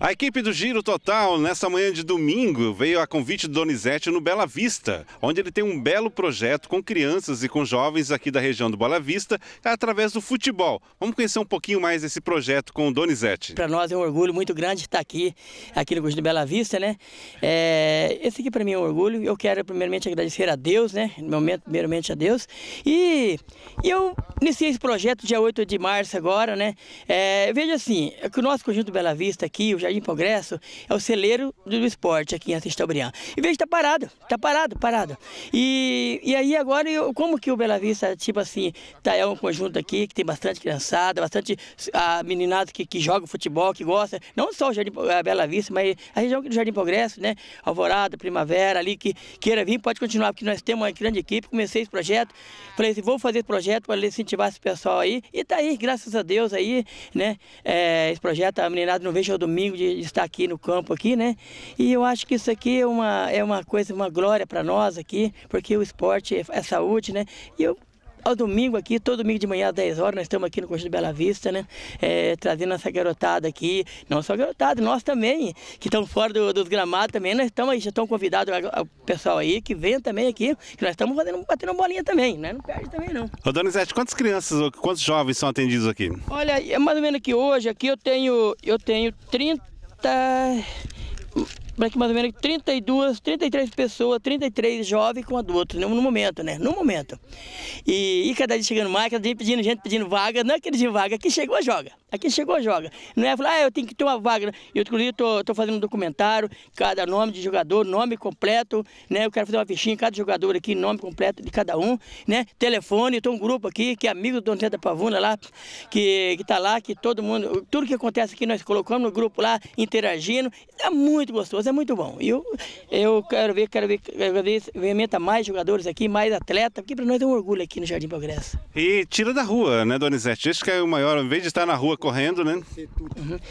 A equipe do Giro Total, nessa manhã de domingo, veio a convite do Donizete no Bela Vista, onde ele tem um belo projeto com crianças e com jovens aqui da região do Bela Vista, através do futebol. Vamos conhecer um pouquinho mais esse projeto com o Donizete. Para nós é um orgulho muito grande estar aqui, aqui no Giro Bela Vista, né? É, esse aqui para mim é um orgulho. Eu quero primeiramente agradecer a Deus, né? No momento, primeiramente a Deus. E, eu iniciei esse projeto dia 8 de março agora, né? É, veja assim, é o nosso conjunto Bela Vista aqui, o Jardim Progresso é o celeiro do esporte aqui em Assis Tabriã. E veja, está tá parado, tá parado, parado. E, e aí agora, eu, como que o Bela Vista, tipo assim, tá, é um conjunto aqui que tem bastante criançada, bastante a ah, meninada que, que joga futebol, que gosta, não só o Jardim a ah, Bela Vista, mas a região do Jardim Progresso, né? Alvorada, Primavera, ali, que queira vir, pode continuar, porque nós temos uma grande equipe, comecei esse projeto, falei assim, vou fazer esse projeto para incentivar esse pessoal aí, e tá aí, graças a Deus aí, né? É, esse projeto, a meninada não veja ao é domingo, de estar aqui no campo aqui, né? E eu acho que isso aqui é uma, é uma coisa, uma glória para nós aqui, porque o esporte é, é saúde, né? E eu ao domingo aqui, todo domingo de manhã às 10 horas, nós estamos aqui no Conjunto de Bela Vista, né? É, trazendo essa garotada aqui, não só garotada, nós também, que estamos fora do, dos gramados também, nós estamos aí, já estão convidados o pessoal aí que venha também aqui, que nós estamos fazendo, batendo bolinha também, né? Não perde também não. Izete, quantas crianças, quantos jovens são atendidos aqui? Olha, é mais ou menos que hoje, aqui eu tenho, eu tenho 30, 30, aqui mais ou menos 32, 33 pessoas, 33 jovens com adultos, né? no momento, né? No momento. E, e cada dia chegando mais, cada dia pedindo gente, pedindo vaga, não é aquele de vaga que chegou, joga. Aqui chegou, joga. Não é falar, ah, eu tenho que ter uma vaga. Eu, inclusive, estou fazendo um documentário, cada nome de jogador, nome completo, né? Eu quero fazer uma fichinha, cada jogador aqui, nome completo de cada um, né? Telefone, estou um grupo aqui, que é amigo do Antônio da Pavuna lá, que, que tá lá, que todo mundo, tudo que acontece aqui nós colocamos no grupo lá, interagindo. É muito gostoso, é muito bom. E eu, eu quero ver, quero ver, quero ver, ver mais jogadores aqui, mais atletas, porque para nós é um orgulho aqui no Jardim Progresso. E tira da rua, né, Donizete? Esse que é o maior, em vez de estar na rua correndo, né?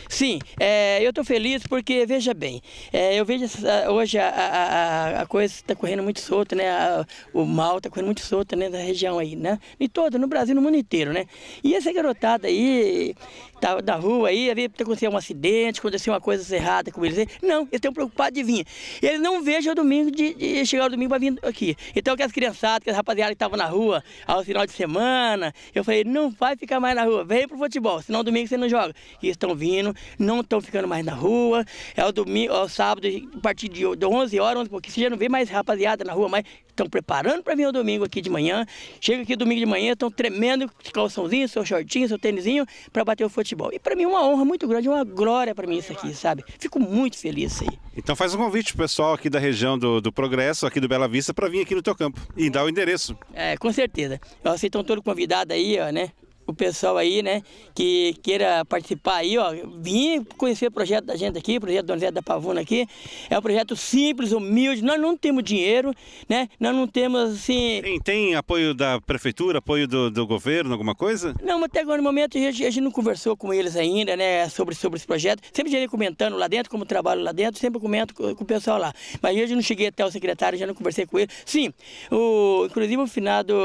Sim, é, eu estou feliz porque, veja bem, é, eu vejo hoje a, a, a coisa está correndo muito solta, né? A, o mal está correndo muito solto né? da região aí, né? E toda, no Brasil, no mundo inteiro, né? E essa garotada aí, tá, da rua aí, havia acontecido um acidente, aconteceu uma coisa errada com eles. Não, eles estão preocupados de vir. Eles não vejam o domingo de, de chegar o domingo para vir aqui. Então, que as criançadas, que as rapaziadas que estavam na rua ao final de semana, eu falei, não vai ficar mais na rua, vem pro futebol, senão domingo domingo que você não joga. E estão vindo, não estão ficando mais na rua. É o domingo, é o sábado, a partir de 11 horas, 11 porque você já não vê mais rapaziada na rua, mas estão preparando para vir o domingo aqui de manhã. Chega aqui domingo de manhã, estão tremendo calçãozinho, seu shortinho, seu tênisinho, para bater o futebol. E para mim é uma honra muito grande, uma glória para mim isso aqui, sabe? Fico muito feliz aí. Então faz um convite pro pessoal aqui da região do, do Progresso, aqui do Bela Vista, para vir aqui no teu campo e dar o endereço. É, com certeza. Vocês estão todos convidados aí, ó, né? o pessoal aí, né, que queira participar aí, ó, vim conhecer o projeto da gente aqui, o projeto Donizete da Pavuna aqui. É um projeto simples, humilde, nós não temos dinheiro, né, nós não temos, assim... Tem, tem apoio da prefeitura, apoio do, do, governo, alguma coisa? Não, até agora no momento a gente, a gente, não conversou com eles ainda, né, sobre, sobre esse projeto. Sempre já comentando lá dentro, como trabalho lá dentro, sempre comento com, com o pessoal lá. Mas hoje não cheguei até o secretário, já não conversei com ele. Sim, o, inclusive o finado,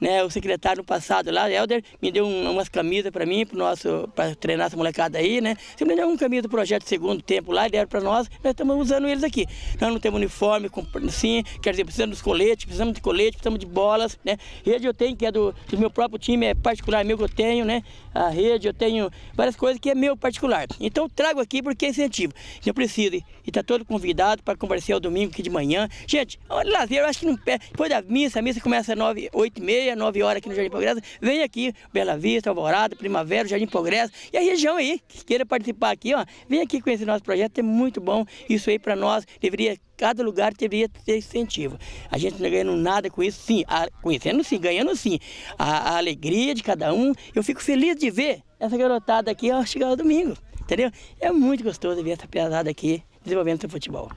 né, o secretário no passado lá, Helder, me deu um umas camisas para mim, para nosso, para treinar essa molecada aí, né? Sempre deram um camisa do projeto segundo tempo lá, deram para nós, nós estamos usando eles aqui. Nós não temos uniforme, sim, quer dizer, precisamos dos coletes, precisamos de colete, precisamos de bolas, né? Rede eu tenho, que é do, do meu próprio time, é particular meu que eu tenho, né? A rede, eu tenho várias coisas que é meu particular. Então trago aqui porque é incentivo. Eu preciso. E está todo convidado para conversar ao domingo aqui de manhã. Gente, olha lazer, eu acho que não perde. Depois da missa, a missa começa às 9, 8 e meia, 9 horas aqui no Jardim Progresso. Vem aqui, Bela Vista, Alvorada, Primavera, Jardim Progresso e a região aí que queira participar aqui, ó, vem aqui conhecer nosso projeto, é muito bom. Isso aí para nós deveria cada lugar deveria ter incentivo. A gente não tá ganhando nada com isso, sim, a, conhecendo sim, ganhando sim. A, a, alegria de cada um, eu fico feliz de ver essa garotada aqui ó, chegar ao domingo, entendeu? É muito gostoso ver essa pesada aqui desenvolvendo seu futebol.